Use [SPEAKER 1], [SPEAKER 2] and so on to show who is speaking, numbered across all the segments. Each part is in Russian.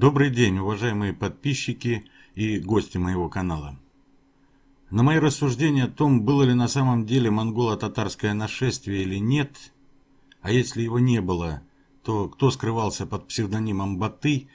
[SPEAKER 1] Добрый день, уважаемые подписчики и гости моего канала. На мои рассуждения о том, было ли на самом деле монголо-татарское нашествие или нет, а если его не было, то кто скрывался под псевдонимом Баты,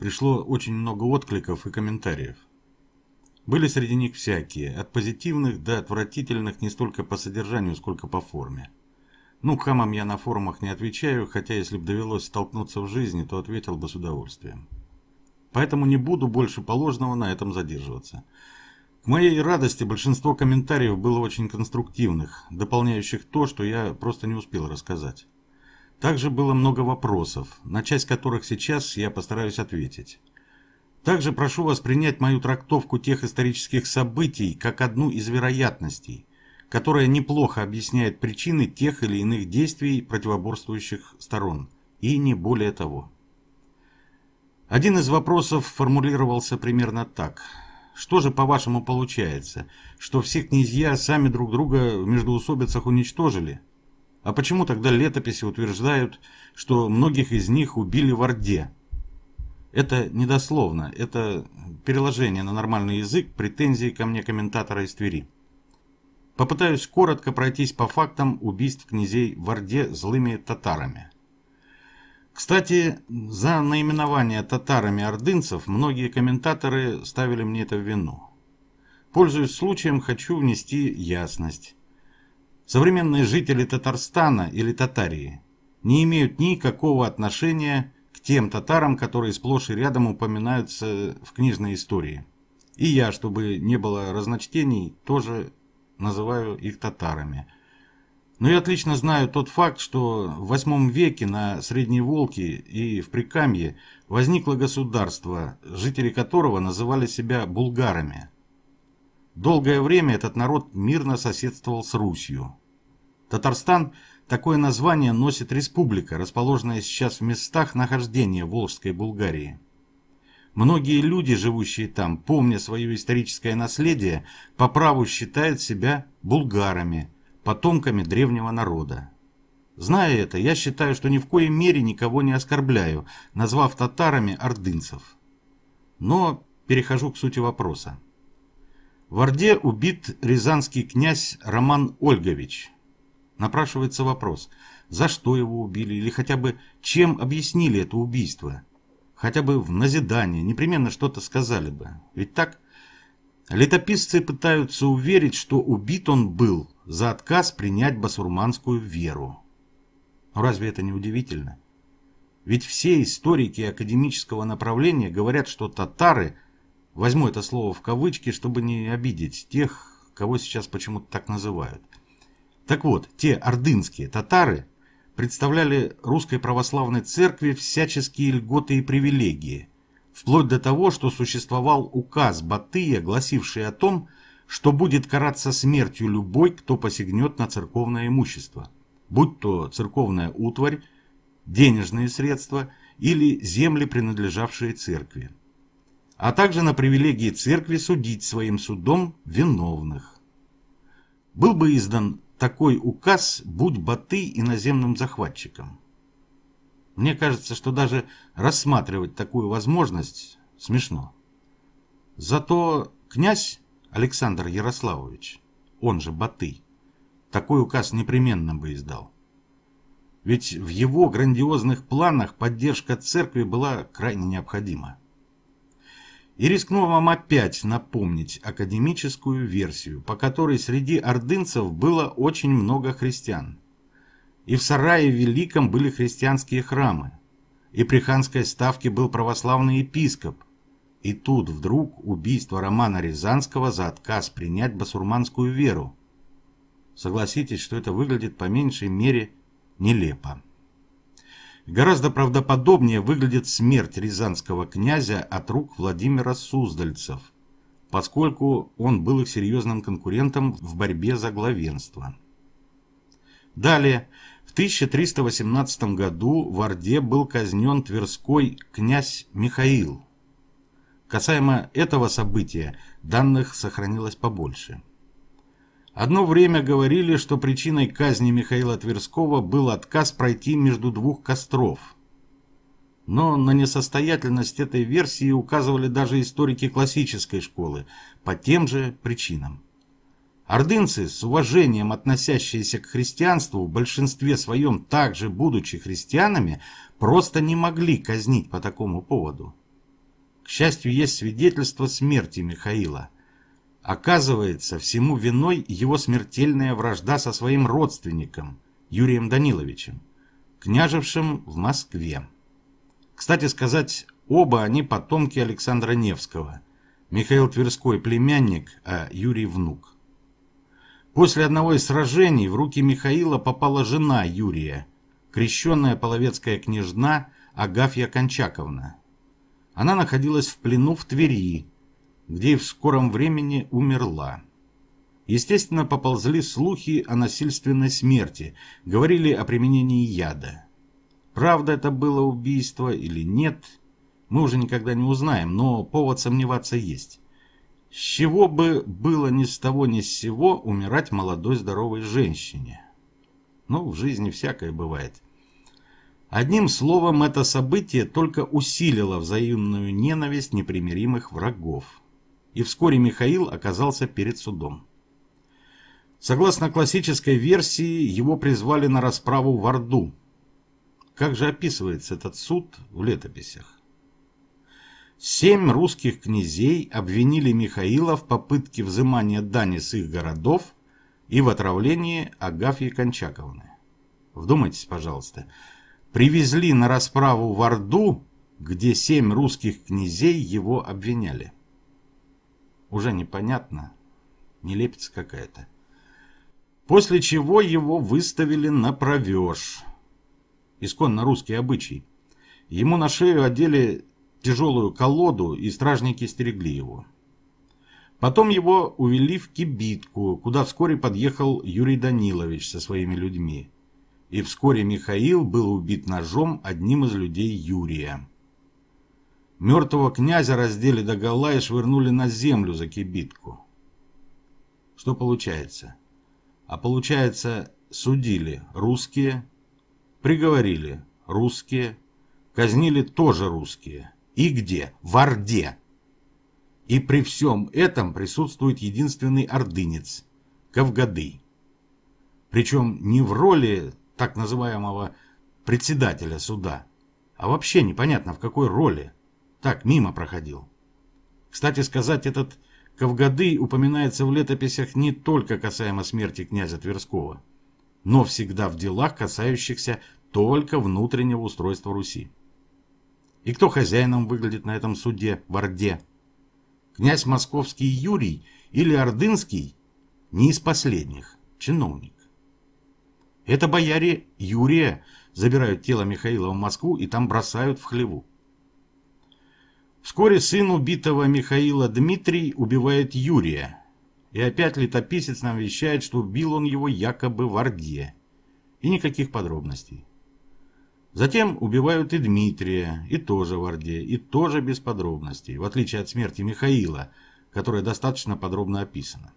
[SPEAKER 1] пришло очень много откликов и комментариев. Были среди них всякие, от позитивных до отвратительных не столько по содержанию, сколько по форме. Ну, хамам я на форумах не отвечаю, хотя если бы довелось столкнуться в жизни, то ответил бы с удовольствием поэтому не буду больше положенного на этом задерживаться. К моей радости большинство комментариев было очень конструктивных, дополняющих то, что я просто не успел рассказать. Также было много вопросов, на часть которых сейчас я постараюсь ответить. Также прошу вас принять мою трактовку тех исторических событий как одну из вероятностей, которая неплохо объясняет причины тех или иных действий противоборствующих сторон, и не более того. Один из вопросов формулировался примерно так. Что же, по-вашему, получается, что все князья сами друг друга в междоусобицах уничтожили? А почему тогда летописи утверждают, что многих из них убили в Орде? Это недословно, это переложение на нормальный язык претензии ко мне комментатора из Твери. Попытаюсь коротко пройтись по фактам убийств князей в Орде злыми татарами. Кстати, за наименование татарами ордынцев многие комментаторы ставили мне это в вину. Пользуясь случаем, хочу внести ясность. Современные жители Татарстана или Татарии не имеют никакого отношения к тем татарам, которые сплошь и рядом упоминаются в книжной истории. И я, чтобы не было разночтений, тоже называю их татарами – но ну, я отлично знаю тот факт, что в VIII веке на Средней Волке и в Прикамье возникло государство, жители которого называли себя булгарами. Долгое время этот народ мирно соседствовал с Русью. Татарстан – такое название носит республика, расположенная сейчас в местах нахождения Волжской Булгарии. Многие люди, живущие там, помня свое историческое наследие, по праву считают себя булгарами – потомками древнего народа. Зная это, я считаю, что ни в коей мере никого не оскорбляю, назвав татарами ордынцев. Но перехожу к сути вопроса. В Орде убит рязанский князь Роман Ольгович. Напрашивается вопрос, за что его убили или хотя бы чем объяснили это убийство? Хотя бы в назидание, непременно что-то сказали бы. Ведь так? Летописцы пытаются уверить, что убит он был за отказ принять басурманскую веру. Разве это не удивительно? Ведь все историки академического направления говорят, что татары, возьму это слово в кавычки, чтобы не обидеть тех, кого сейчас почему-то так называют. Так вот, те ордынские татары представляли русской православной церкви всяческие льготы и привилегии, вплоть до того, что существовал указ Батыя, гласивший о том, что что будет караться смертью любой, кто посягнет на церковное имущество, будь то церковная утварь, денежные средства или земли, принадлежавшие церкви, а также на привилегии церкви судить своим судом виновных. Был бы издан такой указ, будь Баты иноземным захватчиком. Мне кажется, что даже рассматривать такую возможность смешно. Зато князь Александр Ярославович, он же Батый, такой указ непременно бы издал. Ведь в его грандиозных планах поддержка церкви была крайне необходима. И рискну вам опять напомнить академическую версию, по которой среди ордынцев было очень много христиан. И в Сарае Великом были христианские храмы, и при ханской ставке был православный епископ, и тут вдруг убийство Романа Рязанского за отказ принять басурманскую веру. Согласитесь, что это выглядит по меньшей мере нелепо. Гораздо правдоподобнее выглядит смерть рязанского князя от рук Владимира Суздальцев, поскольку он был их серьезным конкурентом в борьбе за главенство. Далее, в 1318 году в Орде был казнен Тверской князь Михаил – Касаемо этого события, данных сохранилось побольше. Одно время говорили, что причиной казни Михаила Тверского был отказ пройти между двух костров. Но на несостоятельность этой версии указывали даже историки классической школы по тем же причинам. Ордынцы, с уважением относящиеся к христианству, в большинстве своем также будучи христианами, просто не могли казнить по такому поводу. К счастью, есть свидетельство смерти Михаила. Оказывается, всему виной его смертельная вражда со своим родственником, Юрием Даниловичем, княжевшим в Москве. Кстати сказать, оба они потомки Александра Невского. Михаил Тверской племянник, а Юрий внук. После одного из сражений в руки Михаила попала жена Юрия, крещенная половецкая княжна Агафья Кончаковна. Она находилась в плену в Твери, где и в скором времени умерла. Естественно, поползли слухи о насильственной смерти, говорили о применении яда. Правда это было убийство или нет, мы уже никогда не узнаем, но повод сомневаться есть. С чего бы было ни с того ни с сего умирать молодой здоровой женщине? Ну, в жизни всякое бывает. Одним словом, это событие только усилило взаимную ненависть непримиримых врагов. И вскоре Михаил оказался перед судом. Согласно классической версии, его призвали на расправу в Орду. Как же описывается этот суд в летописях? Семь русских князей обвинили Михаила в попытке взымания дани с их городов и в отравлении Агафьи Кончаковны. Вдумайтесь, пожалуйста, привезли на расправу в Орду, где семь русских князей его обвиняли. Уже непонятно, нелепица какая-то. После чего его выставили на провеж. Исконно русский обычай. Ему на шею одели тяжелую колоду, и стражники стерегли его. Потом его увели в кибитку, куда вскоре подъехал Юрий Данилович со своими людьми и вскоре Михаил был убит ножом одним из людей Юрия. Мертвого князя раздели догола и швырнули на землю за кибитку. Что получается? А получается, судили русские, приговорили русские, казнили тоже русские. И где? В Орде. И при всем этом присутствует единственный ордынец – Кавгадый. Причем не в роли так называемого председателя суда. А вообще непонятно, в какой роли. Так, мимо проходил. Кстати сказать, этот Кавгады упоминается в летописях не только касаемо смерти князя Тверского, но всегда в делах, касающихся только внутреннего устройства Руси. И кто хозяином выглядит на этом суде в Орде? Князь Московский Юрий или Ордынский? Не из последних, чиновник. Это бояре Юрия забирают тело Михаила в Москву и там бросают в хлеву. Вскоре сын убитого Михаила Дмитрий убивает Юрия. И опять летописец нам вещает, что убил он его якобы в Орде. И никаких подробностей. Затем убивают и Дмитрия, и тоже в Орде, и тоже без подробностей, в отличие от смерти Михаила, которая достаточно подробно описана.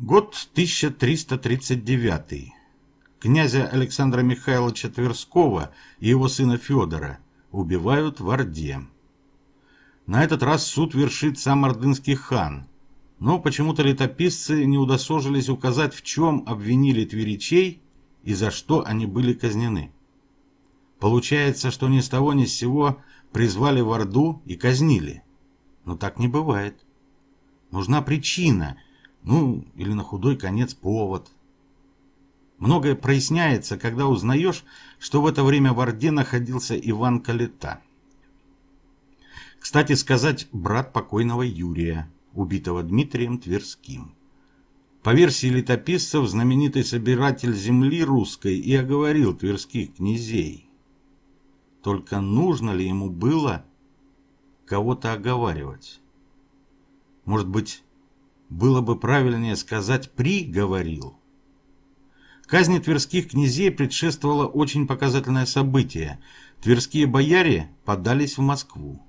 [SPEAKER 1] Год 1339. Князя Александра Михайловича Тверского и его сына Федора убивают в Орде. На этот раз суд вершит сам ордынский хан, но почему-то летописцы не удосужились указать, в чем обвинили тверичей и за что они были казнены. Получается, что ни с того ни с сего призвали в Орду и казнили. Но так не бывает. Нужна причина – ну, или на худой конец повод. Многое проясняется, когда узнаешь, что в это время в Орде находился Иван Калита. Кстати сказать, брат покойного Юрия, убитого Дмитрием Тверским. По версии летописцев, знаменитый собиратель земли русской и оговорил тверских князей. Только нужно ли ему было кого-то оговаривать? Может быть, было бы правильнее сказать «приговорил». Казни тверских князей предшествовало очень показательное событие. Тверские бояре подались в Москву.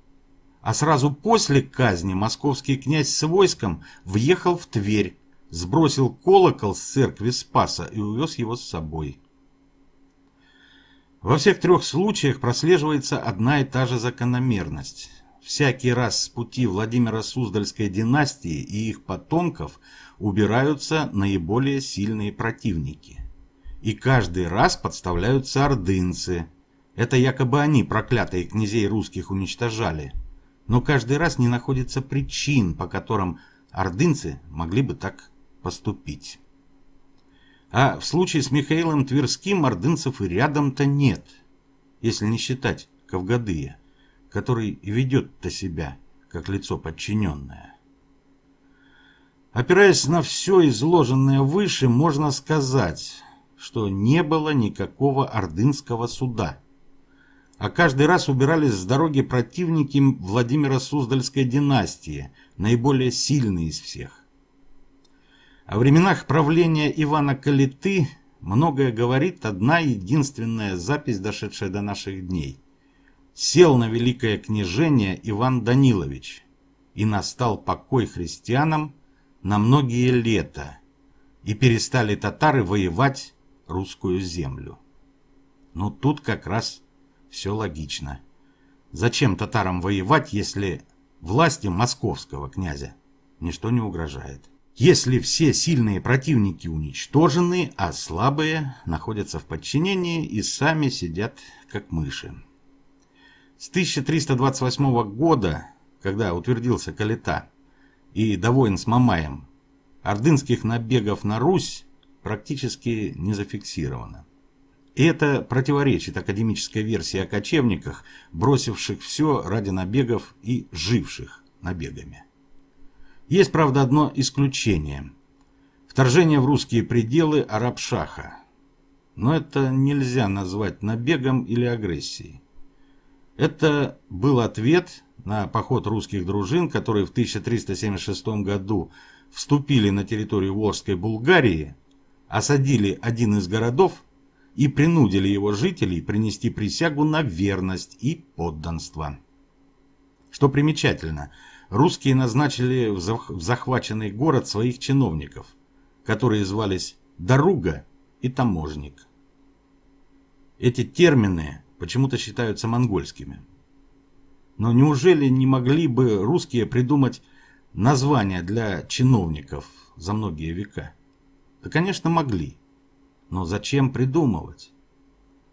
[SPEAKER 1] А сразу после казни московский князь с войском въехал в Тверь, сбросил колокол с церкви Спаса и увез его с собой. Во всех трех случаях прослеживается одна и та же закономерность всякий раз с пути Владимира Суздальской династии и их потомков убираются наиболее сильные противники. И каждый раз подставляются ордынцы. Это якобы они, проклятые князей русских, уничтожали. Но каждый раз не находится причин, по которым ордынцы могли бы так поступить. А в случае с Михаилом Тверским ордынцев и рядом-то нет, если не считать Кавгадыя который ведет-то себя, как лицо подчиненное. Опираясь на все изложенное выше, можно сказать, что не было никакого ордынского суда, а каждый раз убирались с дороги противники Владимира Суздальской династии, наиболее сильные из всех. О временах правления Ивана Калиты многое говорит одна единственная запись, дошедшая до наших дней сел на великое княжение Иван Данилович, и настал покой христианам на многие лета, и перестали татары воевать русскую землю. Но ну, тут как раз все логично. Зачем татарам воевать, если власти московского князя ничто не угрожает? Если все сильные противники уничтожены, а слабые находятся в подчинении и сами сидят как мыши. С 1328 года, когда утвердился Калита и довоин с Мамаем, ордынских набегов на Русь практически не зафиксировано. И это противоречит академической версии о кочевниках, бросивших все ради набегов и живших набегами. Есть, правда, одно исключение. Вторжение в русские пределы арабшаха. Но это нельзя назвать набегом или агрессией. Это был ответ на поход русских дружин, которые в 1376 году вступили на территорию Волжской Булгарии, осадили один из городов и принудили его жителей принести присягу на верность и подданство. Что примечательно, русские назначили в захваченный город своих чиновников, которые звались Доруга и Таможник. Эти термины почему-то считаются монгольскими. Но неужели не могли бы русские придумать названия для чиновников за многие века? Да, конечно, могли. Но зачем придумывать?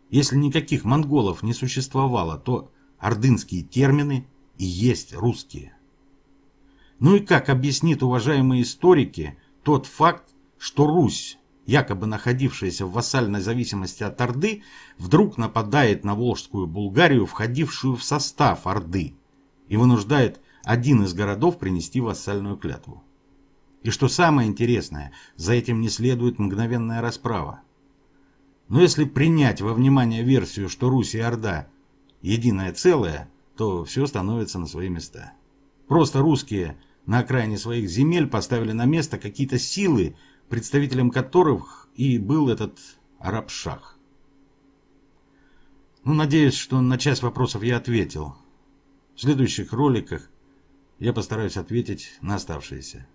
[SPEAKER 1] Если никаких монголов не существовало, то ордынские термины и есть русские. Ну и как объяснит уважаемые историки тот факт, что Русь якобы находившаяся в вассальной зависимости от Орды, вдруг нападает на Волжскую Булгарию, входившую в состав Орды, и вынуждает один из городов принести вассальную клятву. И что самое интересное, за этим не следует мгновенная расправа. Но если принять во внимание версию, что Русь и Орда – единое целое, то все становится на свои места. Просто русские на окраине своих земель поставили на место какие-то силы, представителем которых и был этот арабшах. Ну, надеюсь, что на часть вопросов я ответил. В следующих роликах я постараюсь ответить на оставшиеся.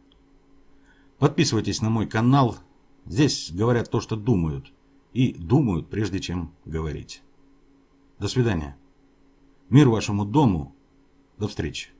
[SPEAKER 1] Подписывайтесь на мой канал. Здесь говорят то, что думают. И думают, прежде чем говорить. До свидания. Мир вашему дому. До встречи.